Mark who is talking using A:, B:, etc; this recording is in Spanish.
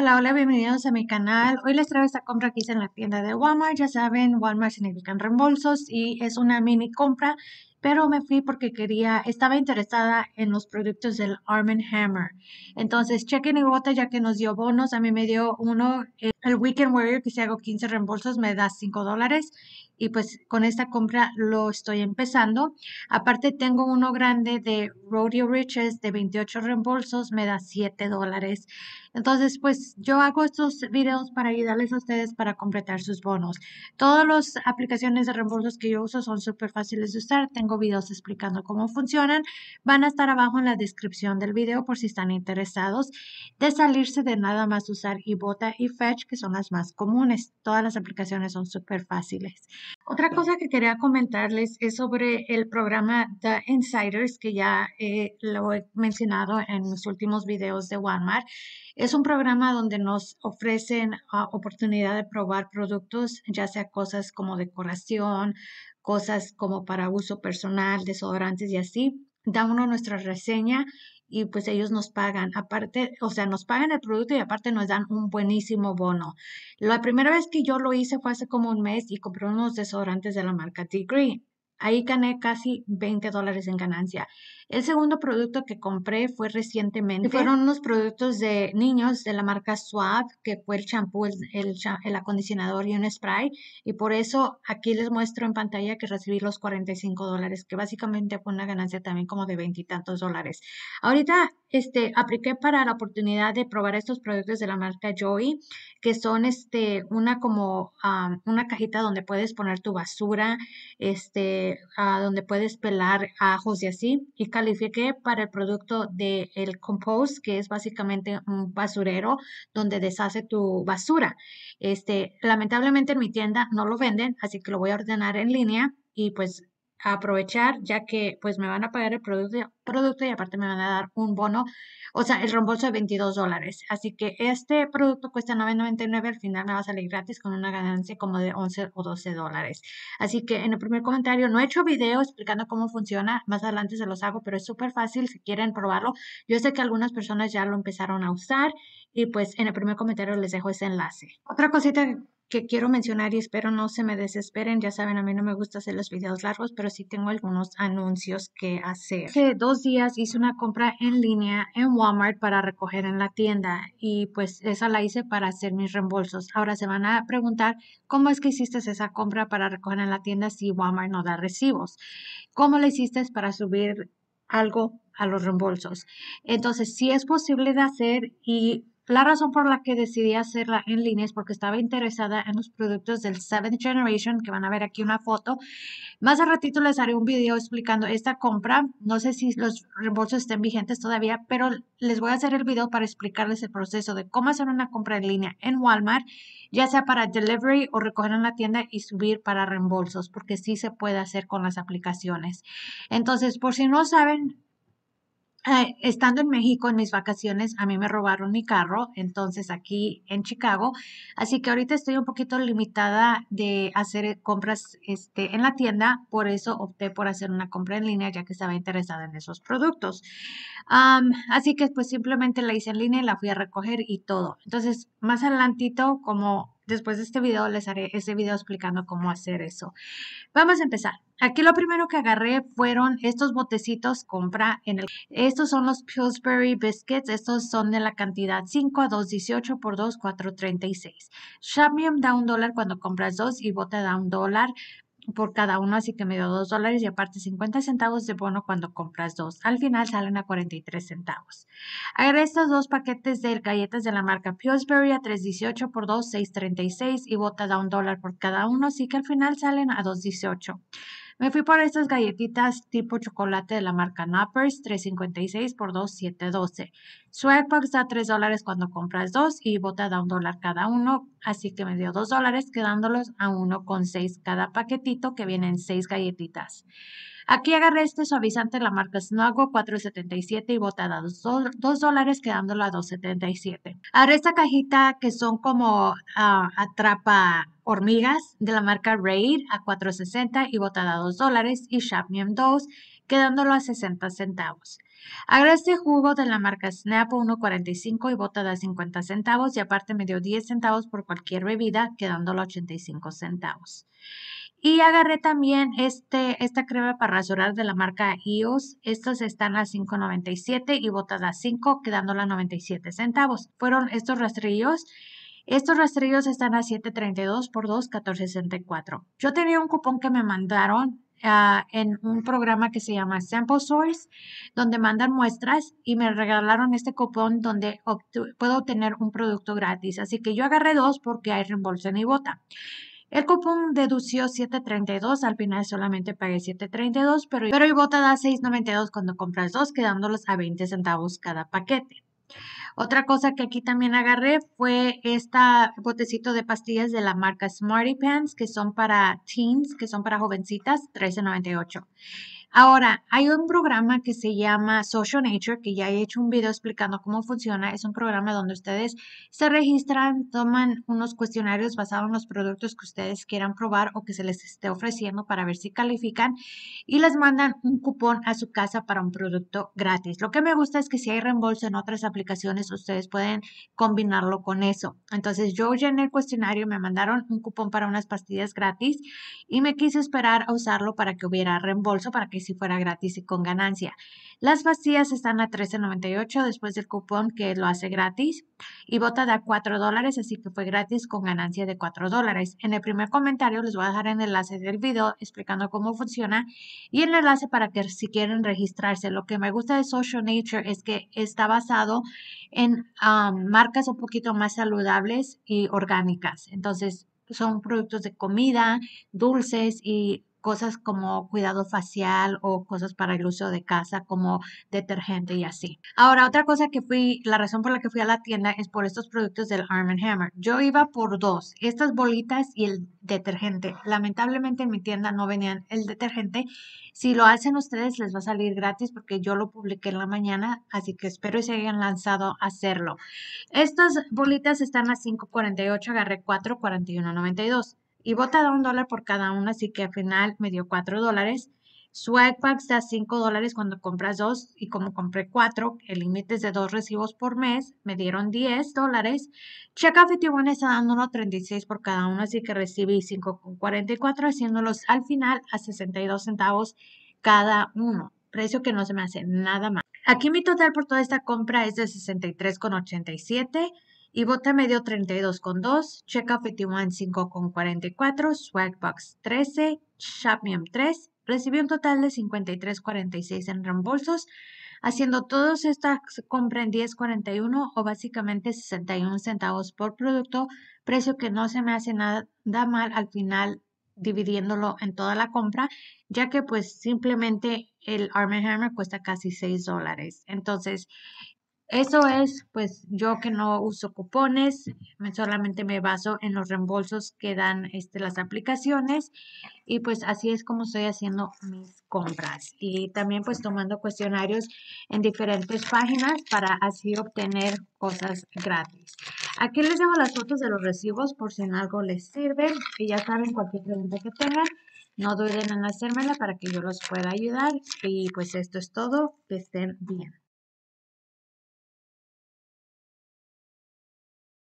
A: Hola, hola, bienvenidos a mi canal. Hoy les traigo esta compra que hice en la tienda de Walmart. Ya saben, Walmart significan reembolsos y es una mini compra pero me fui porque quería, estaba interesada en los productos del Arm Hammer. Entonces, chequen y bota ya que nos dio bonos. A mí me dio uno, eh, el Weekend Warrior, que si hago 15 reembolsos me da 5 dólares. Y pues con esta compra lo estoy empezando. Aparte, tengo uno grande de Rodeo Riches de 28 reembolsos, me da 7 dólares. Entonces, pues yo hago estos videos para ayudarles a ustedes para completar sus bonos. Todas las aplicaciones de reembolsos que yo uso son súper fáciles de usar. Tengo videos explicando cómo funcionan. Van a estar abajo en la descripción del video por si están interesados de salirse de nada más usar Ibota y Fetch, que son las más comunes. Todas las aplicaciones son súper fáciles. Otra cosa que quería comentarles es sobre el programa The Insiders, que ya eh, lo he mencionado en mis últimos videos de Walmart. Es un programa donde nos ofrecen ah, oportunidad de probar productos, ya sea cosas como decoración, cosas como para uso personal, desodorantes y así. Da uno nuestra reseña y pues ellos nos pagan, aparte, o sea, nos pagan el producto y aparte nos dan un buenísimo bono. La primera vez que yo lo hice fue hace como un mes y compré unos desodorantes de la marca Green Ahí gané casi 20 dólares en ganancia. El segundo producto que compré fue recientemente. Fueron unos productos de niños de la marca Suave, que fue el champú, el, el, acondicionador y un spray. Y por eso aquí les muestro en pantalla que recibí los 45 dólares, que básicamente fue una ganancia también como de tantos dólares. Ahorita este, apliqué para la oportunidad de probar estos productos de la marca Joey, que son este, una como ah, una cajita donde puedes poner tu basura, este Ah, donde puedes pelar ajos y así y califique para el producto del el compost que es básicamente un basurero donde deshace tu basura este lamentablemente en mi tienda no lo venden así que lo voy a ordenar en línea y pues aprovechar ya que pues me van a pagar el producto, producto y aparte me van a dar un bono, o sea, el reembolso de 22 dólares. Así que este producto cuesta 9.99, al final me va a salir gratis con una ganancia como de 11 o 12 dólares. Así que en el primer comentario no he hecho video explicando cómo funciona, más adelante se los hago, pero es súper fácil si quieren probarlo. Yo sé que algunas personas ya lo empezaron a usar y pues en el primer comentario les dejo ese enlace. Otra cosita que quiero mencionar y espero no se me desesperen. Ya saben, a mí no me gusta hacer los videos largos, pero sí tengo algunos anuncios que hacer. Hace dos días hice una compra en línea en Walmart para recoger en la tienda y pues esa la hice para hacer mis reembolsos. Ahora se van a preguntar cómo es que hiciste esa compra para recoger en la tienda si Walmart no da recibos. ¿Cómo la hiciste para subir algo a los reembolsos? Entonces, sí es posible de hacer y la razón por la que decidí hacerla en línea es porque estaba interesada en los productos del 7th Generation, que van a ver aquí una foto. Más a ratito les haré un video explicando esta compra. No sé si los reembolsos estén vigentes todavía, pero les voy a hacer el video para explicarles el proceso de cómo hacer una compra en línea en Walmart, ya sea para delivery o recoger en la tienda y subir para reembolsos, porque sí se puede hacer con las aplicaciones. Entonces, por si no saben, eh, estando en México en mis vacaciones, a mí me robaron mi carro, entonces aquí en Chicago, así que ahorita estoy un poquito limitada de hacer eh, compras este, en la tienda, por eso opté por hacer una compra en línea ya que estaba interesada en esos productos. así que pues simplemente la hice en línea y la fui a recoger y todo. Entonces, más adelantito, como Después de este video les haré ese video explicando cómo hacer eso. Vamos a empezar. Aquí lo primero que agarré fueron estos botecitos compra en el... Estos son los Pillsbury Biscuits. Estos son de la cantidad 5 a 2, 18 por 2, 4, 36. da un dólar cuando compras dos y bota da un dólar por cada uno, así que me dio 2 dólares y aparte 50 centavos de bono cuando compras dos. Al final salen a 43 centavos. Agrega estos dos paquetes de galletas de la marca Pillsbury a 3.18 por 2, 6.36 y botas a un dólar por cada uno, así que al final salen a 2.18. Me fui por estas galletitas tipo chocolate de la marca Knappers, 3.56 por 2.712. Sweatbox da 3 dólares cuando compras dos y Bota da un dólar cada uno, así que me dio 2 dólares quedándolos a uno con seis cada paquetito que vienen 6 galletitas. Aquí agarré este suavizante de la marca Snuggle, 4.77 y Bota da 2 dólares quedándolo a 2.77. Ahora esta cajita que son como ah, atrapa Hormigas de la marca Raid a 4.60 y botada a 2 dólares y Chapman 2 quedándolo a 60 centavos. este jugo de la marca Snap 1.45 y botada a 50 centavos y aparte me dio 10 centavos por cualquier bebida quedándolo a 85 centavos. Y agarré también este, esta crema para rasurar de la marca IOS. Estos están a $5.97 y botada a 5, quedándolo a 97 centavos. Fueron estos rastrillos estos rastrillos están a 7.32 por 2, 14.64. Yo tenía un cupón que me mandaron ah, en un programa que se llama Sample Source, donde mandan muestras y me regalaron este cupón donde puedo obtener un producto gratis. Así que yo agarré dos porque hay reembolso en Ibota. El cupón dedució 7.32, al final solamente pagué 7.32, pero, pero Ibota da 6.92 cuando compras dos, quedándolos a 20 centavos cada paquete. Otra cosa que aquí también agarré fue este botecito de pastillas de la marca Smarty Pants, que son para teens, que son para jovencitas, $13.98. Ahora, hay un programa que se llama Social Nature, que ya he hecho un video explicando cómo funciona. Es un programa donde ustedes se registran, toman unos cuestionarios basados en los productos que ustedes quieran probar o que se les esté ofreciendo para ver si califican y les mandan un cupón a su casa para un producto gratis. Lo que me gusta es que si hay reembolso en otras aplicaciones, ustedes pueden combinarlo con eso. Entonces, yo ya en el cuestionario, me mandaron un cupón para unas pastillas gratis y me quise esperar a usarlo para que hubiera reembolso, para que si fuera gratis y con ganancia. Las vacías están a $13.98 después del cupón que lo hace gratis y bota da $4 dólares, así que fue gratis con ganancia de $4 dólares. En el primer comentario les voy a dejar el enlace del video explicando cómo funciona y el enlace para que si quieren registrarse. Lo que me gusta de Social Nature es que está basado en um, marcas un poquito más saludables y orgánicas. Entonces, son productos de comida, dulces y cosas como cuidado facial o cosas para el uso de casa como detergente y así. Ahora, otra cosa que fui, la razón por la que fui a la tienda es por estos productos del Arm Hammer. Yo iba por dos, estas bolitas y el detergente. Lamentablemente en mi tienda no venían el detergente. Si lo hacen ustedes les va a salir gratis porque yo lo publiqué en la mañana, así que espero que se hayan lanzado a hacerlo. Estas bolitas están a 5.48, agarré 4.41.92 y Bota da un dólar por cada uno, así que al final me dio cuatro dólares. Swag da 5 dólares cuando compras dos y como compré cuatro, el límite es de dos recibos por mes, me dieron 10 dólares. Checkout 51 está dando 1.36 por cada uno, así que recibí 5.44 haciéndolos al final a 62 centavos cada uno. Precio que no se me hace nada más. Aquí mi total por toda esta compra es de 63.87. Y me dio 32,2, Checa 51 5,44, Swagbox 13, Shopmium 3. Recibí un total de 53,46 en reembolsos, haciendo todas estas compras en 10,41 o básicamente 61 centavos por producto, precio que no se me hace nada mal al final dividiéndolo en toda la compra, ya que pues simplemente el Arm Hammer cuesta casi 6 dólares. Entonces, eso es, pues yo que no uso cupones, solamente me baso en los reembolsos que dan este, las aplicaciones y pues así es como estoy haciendo mis compras y también pues tomando cuestionarios en diferentes páginas para así obtener cosas gratis. Aquí les dejo las fotos de los recibos por si en algo les sirven. y ya saben cualquier pregunta que tengan. No duden en hacérmela para que yo los pueda ayudar y pues esto es todo, que estén bien.